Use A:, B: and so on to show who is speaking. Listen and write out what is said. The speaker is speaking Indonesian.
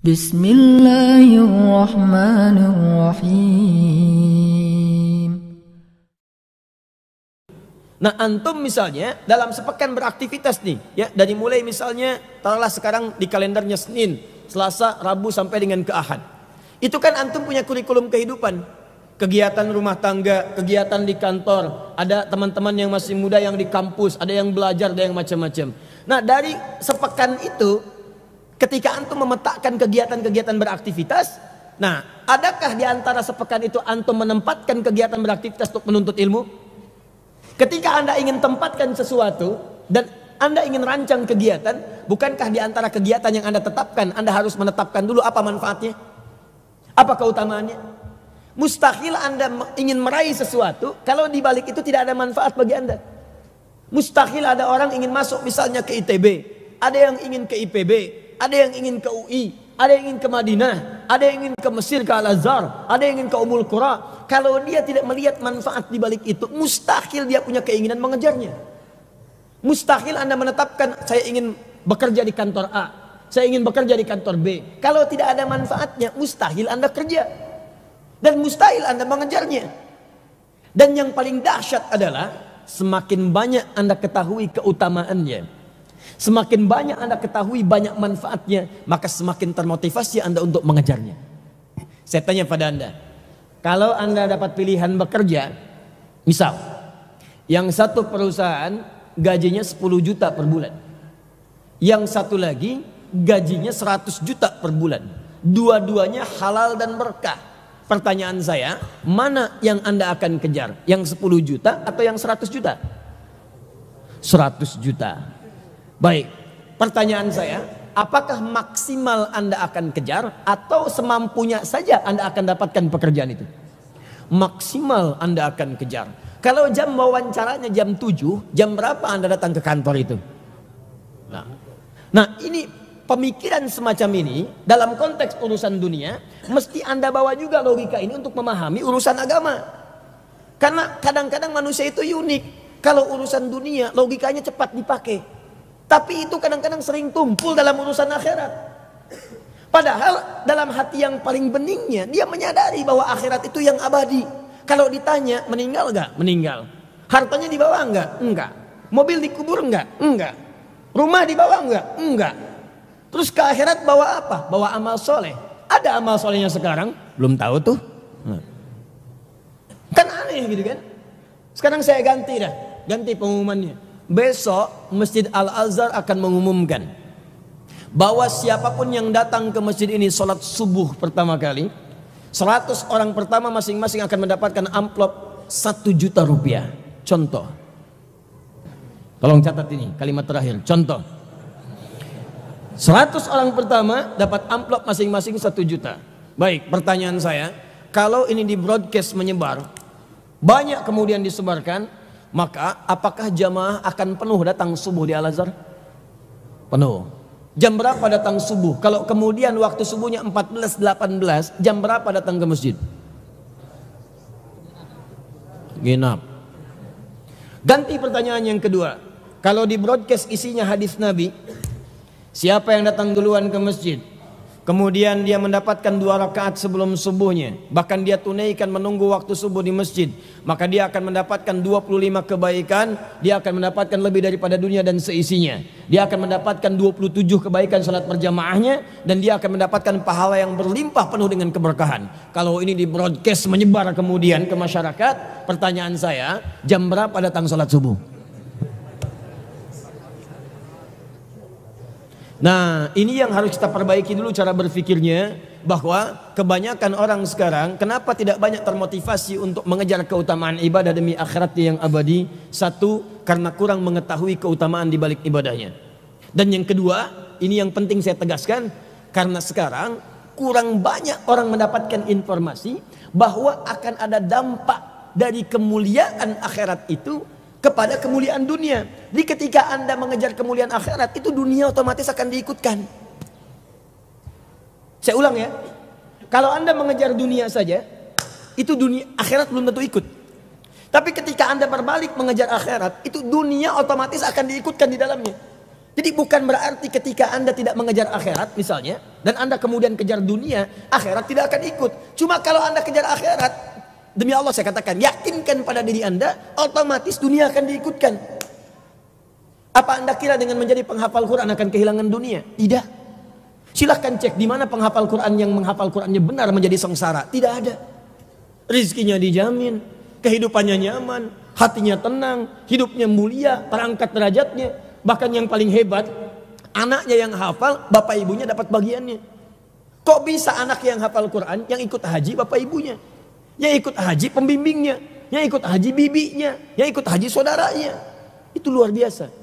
A: Bismillahirrahmanirrahim. Nah antum misalnya dalam sepekan beraktivitas nih ya dari mulai misalnya taruhlah sekarang di kalendernya Senin, Selasa, Rabu sampai dengan ke Ahad. Itu kan antum punya kurikulum kehidupan, kegiatan rumah tangga, kegiatan di kantor, ada teman-teman yang masih muda yang di kampus, ada yang belajar, ada yang macam-macam. Nah dari sepekan itu Ketika antum memetakan kegiatan-kegiatan beraktivitas, nah, adakah di antara sepekan itu antum menempatkan kegiatan beraktivitas untuk menuntut ilmu? Ketika Anda ingin tempatkan sesuatu dan Anda ingin rancang kegiatan, bukankah di antara kegiatan yang Anda tetapkan, Anda harus menetapkan dulu apa manfaatnya? Apa keutamaannya? Mustahil Anda ingin meraih sesuatu kalau di balik itu tidak ada manfaat bagi Anda. Mustahil ada orang ingin masuk misalnya ke ITB, ada yang ingin ke IPB, ada yang ingin ke UI, ada yang ingin ke Madinah, ada yang ingin ke Mesir ke Al-Azhar, ada yang ingin ke Umul Qura. Kalau dia tidak melihat manfaat di balik itu, mustahil dia punya keinginan mengejarnya. Mustahil Anda menetapkan saya ingin bekerja di kantor A, saya ingin bekerja di kantor B. Kalau tidak ada manfaatnya, mustahil Anda kerja. Dan mustahil Anda mengejarnya. Dan yang paling dahsyat adalah semakin banyak Anda ketahui keutamaannya, Semakin banyak Anda ketahui banyak manfaatnya, maka semakin termotivasi Anda untuk mengejarnya. Saya tanya pada Anda, kalau Anda dapat pilihan bekerja, misal, yang satu perusahaan gajinya 10 juta per bulan. Yang satu lagi gajinya 100 juta per bulan. Dua-duanya halal dan berkah. Pertanyaan saya, mana yang Anda akan kejar? Yang 10 juta atau yang 100 juta? 100 juta. Baik, pertanyaan saya, apakah maksimal Anda akan kejar atau semampunya saja Anda akan dapatkan pekerjaan itu? Maksimal Anda akan kejar. Kalau jam wawancaranya jam 7, jam berapa Anda datang ke kantor itu? Nah, nah ini pemikiran semacam ini dalam konteks urusan dunia mesti Anda bawa juga logika ini untuk memahami urusan agama. Karena kadang-kadang manusia itu unik. Kalau urusan dunia logikanya cepat dipakai. Tapi itu kadang-kadang sering tumpul dalam urusan akhirat. Padahal dalam hati yang paling beningnya dia menyadari bahwa akhirat itu yang abadi. Kalau ditanya meninggal gak? Meninggal. Hartanya dibawa nggak? Enggak. Mobil dikubur nggak? Enggak. Rumah dibawa nggak? Enggak. Terus ke akhirat bawa apa? Bawa amal soleh. Ada amal solehnya sekarang? Belum tahu tuh. Kan aneh gitu kan? Sekarang saya ganti dah. Ganti pengumumannya Besok Masjid Al-Azhar akan mengumumkan bahwa siapapun yang datang ke masjid ini sholat subuh pertama kali 100 orang pertama masing-masing akan mendapatkan amplop 1 juta rupiah contoh tolong catat ini kalimat terakhir contoh 100 orang pertama dapat amplop masing-masing 1 juta baik pertanyaan saya kalau ini di broadcast menyebar banyak kemudian disebarkan maka apakah jamaah akan penuh datang subuh di Al-Azhar? Penuh. Jam berapa datang subuh? Kalau kemudian waktu subuhnya 14.18, jam berapa datang ke masjid? Genap. Ganti pertanyaan yang kedua. Kalau di broadcast isinya hadis Nabi, siapa yang datang duluan ke masjid? Kemudian dia mendapatkan dua rakaat sebelum subuhnya. Bahkan dia tunaikan menunggu waktu subuh di masjid. Maka dia akan mendapatkan 25 kebaikan. Dia akan mendapatkan lebih daripada dunia dan seisinya. Dia akan mendapatkan 27 kebaikan salat berjamaahnya. Dan dia akan mendapatkan pahala yang berlimpah penuh dengan keberkahan. Kalau ini di broadcast menyebar kemudian ke masyarakat. Pertanyaan saya, jam berapa datang salat subuh? Nah, ini yang harus kita perbaiki dulu cara berfikirnya bahwa kebanyakan orang sekarang kenapa tidak banyak termotivasi untuk mengejar keutamaan ibadah demi akhirat yang abadi? Satu, karena kurang mengetahui keutamaan di balik ibadahnya. Dan yang kedua, ini yang penting saya tegaskan karena sekarang kurang banyak orang mendapatkan informasi bahwa akan ada dampak dari kemuliaan akhirat itu kepada kemuliaan dunia. di ketika Anda mengejar kemuliaan akhirat, itu dunia otomatis akan diikutkan. Saya ulang ya. Kalau Anda mengejar dunia saja, itu dunia akhirat belum tentu ikut. Tapi ketika Anda berbalik mengejar akhirat, itu dunia otomatis akan diikutkan di dalamnya. Jadi bukan berarti ketika Anda tidak mengejar akhirat misalnya, dan Anda kemudian kejar dunia, akhirat tidak akan ikut. Cuma kalau Anda kejar akhirat, Demi Allah saya katakan, yakinkan pada diri Anda, otomatis dunia akan diikutkan. Apa Anda kira dengan menjadi penghafal Quran akan kehilangan dunia? Tidak. Silahkan cek di mana penghafal Quran yang menghafal Qurannya benar menjadi sengsara. Tidak ada. Rizkinya dijamin, kehidupannya nyaman, hatinya tenang, hidupnya mulia, terangkat derajatnya. Bahkan yang paling hebat, anaknya yang hafal, bapak ibunya dapat bagiannya. Kok bisa anak yang hafal Quran, yang ikut haji, bapak ibunya? Yang ikut haji pembimbingnya. Yang ikut haji bibinya. Yang ikut haji saudaranya. Itu luar biasa.